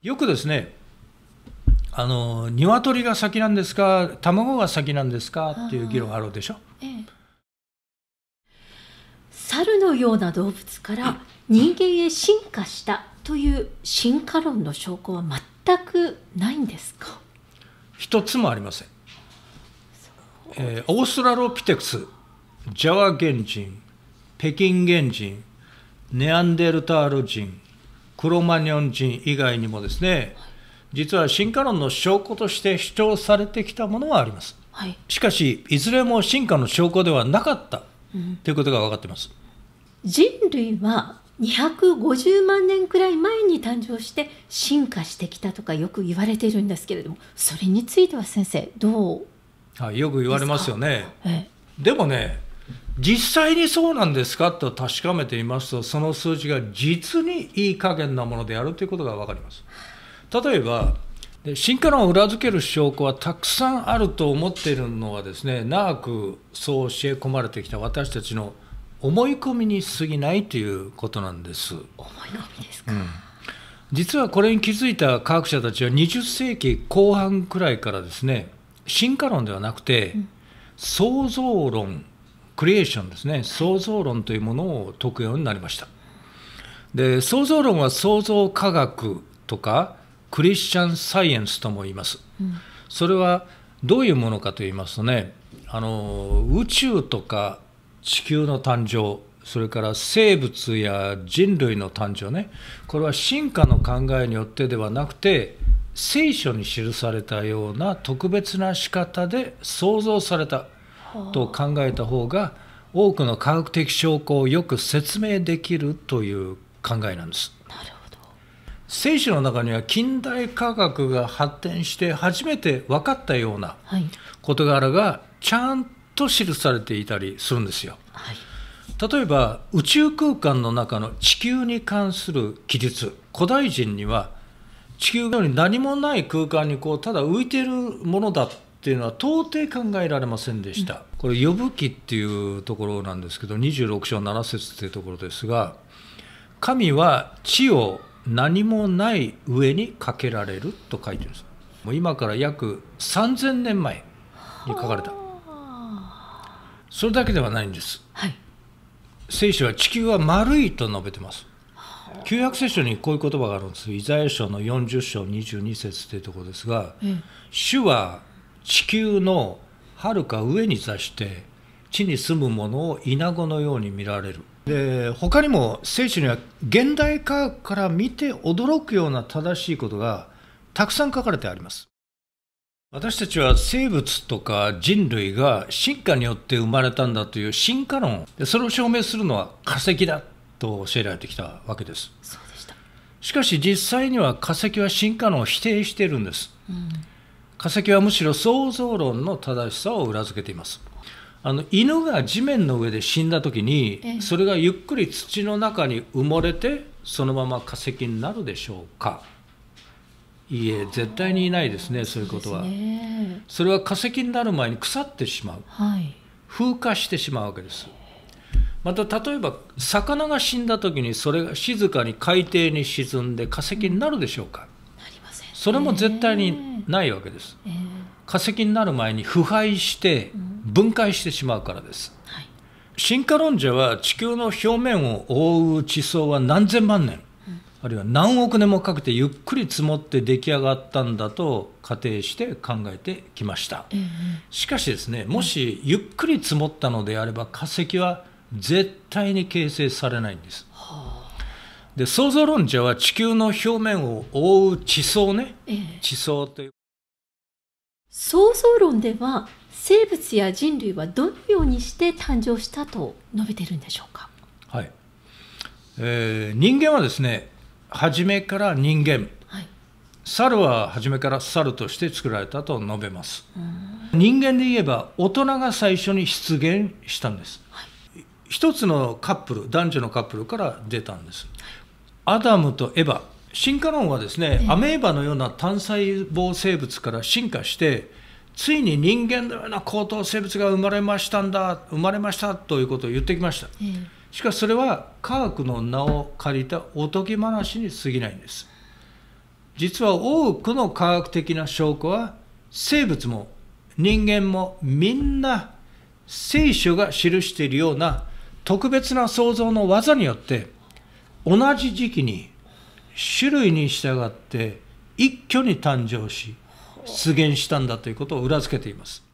よくですね、あの鶏が先なんですか、卵が先なんですかっていう議論あるでしょ。ええ、猿のような動物から人間へ進化したという進化論の証拠は全くないんですか一つもありません。えー、オーストラロピテクス、ジャワ原人、北京原人、ネアンデルタール人、クロマニョン人以外にもですね、実は進化論の証拠として主張されてきたものはあります、はい、しかしいずれも進化の証拠ではなかった、うん、ということが分かっています人類は250万年くらい前に誕生して進化してきたとかよく言われているんですけれどもそれについては先生どうはよく言われますよね、ええ、でもね実際にそうなんですかと確かめてみますと、その数字が実にいい加減なものであるということが分かります。例えば、進化論を裏付ける証拠はたくさんあると思っているのはですね、長くそう教え込まれてきた私たちの思い込みに過ぎないということなんです。思い込みですか、うん、実はこれに気づいた科学者たちは20世紀後半くらいからですね進化論ではなくて、創造論クリエーションですね創造論というものを解くようになりましたで創造論は創造科学とかクリスチャンサイエンスとも言います、うん、それはどういうものかと言いますとねあの宇宙とか地球の誕生それから生物や人類の誕生ねこれは進化の考えによってではなくて聖書に記されたような特別な仕方で創造されたと考えた方が多くの科学的証拠をよく説明できるという考えなんです。なるほど精子の中には近代科学が発展して初めて分かったような事柄がちゃんと記されていたりするんですよ。はい例えば宇宙空間の中の地球に関する記述古代人には地球のように何もない空間にこうただ浮いているものだっていうのは到底考えられませんでした、これ「呼ぶ記」っていうところなんですけど26章7節っていうところですが神は地を何もない上にかけられると書いてるんですもう今から約3000年前に書かれたそれだけではないんです、はい、聖書は地球は丸いと述べてます旧約聖書にこういう言葉があるんですイザヤ書の40章22節というところですが、うん、主は地球のはるか上に座して地に住むものをナゴのように見られるで他にも聖書には現代科学から見て驚くような正しいことがたくさん書かれてあります私たちは生物とか人類が進化によって生まれたんだという進化論でそれを証明するのは化石だと教えられてきたわけですしかし実際には化石は進化論を否定しているんです、うん化石はむしろ創造論の正しさを裏付けていますあの犬が地面の上で死んだ時にそれがゆっくり土の中に埋もれてそのまま化石になるでしょうかいいえ絶対にいないですねそういうことはそ、れは化石になる前に腐ってしまう、風化してしまうわけですまた例えば魚が死んだ時にそれが静かに海底に沈んで化石になるでしょうか、それも絶対にないわけです、えーえー、化石になる前に腐敗して分解してしまうからです、うんはい、進化論者は地球の表面を覆う地層は何千万年、うん、あるいは何億年もかけてゆっくり積もって出来上がったんだと仮定して考えてきました、えー、しかしですねもしゆっくり積もったのであれば化石は絶対に形成されないんです、はあで創造論者は地球の表面を覆う地層ね、ええ、地層という創造論では生物や人類はどのようにして誕生したと述べてるんでしょうかはい、えー、人間はですね初めから人間、はい、猿は初めから猿として作られたと述べます人間で言えば大人が最初に出現したんです、はい一つのカップル男女のカップルから出たんですアダムとエヴァ進化論はですね、アメーバのような単細胞生物から進化してついに人間のような高等生物が生まれましたんだ生まれましたということを言ってきました、しかしそれは科学の名を借りたおとぎ話に過ぎないんです実は多くの科学的な証拠は生物も人間もみんな聖書が記しているような特別な創造の技によって同じ時期に種類に従って一挙に誕生し出現したんだということを裏付けています。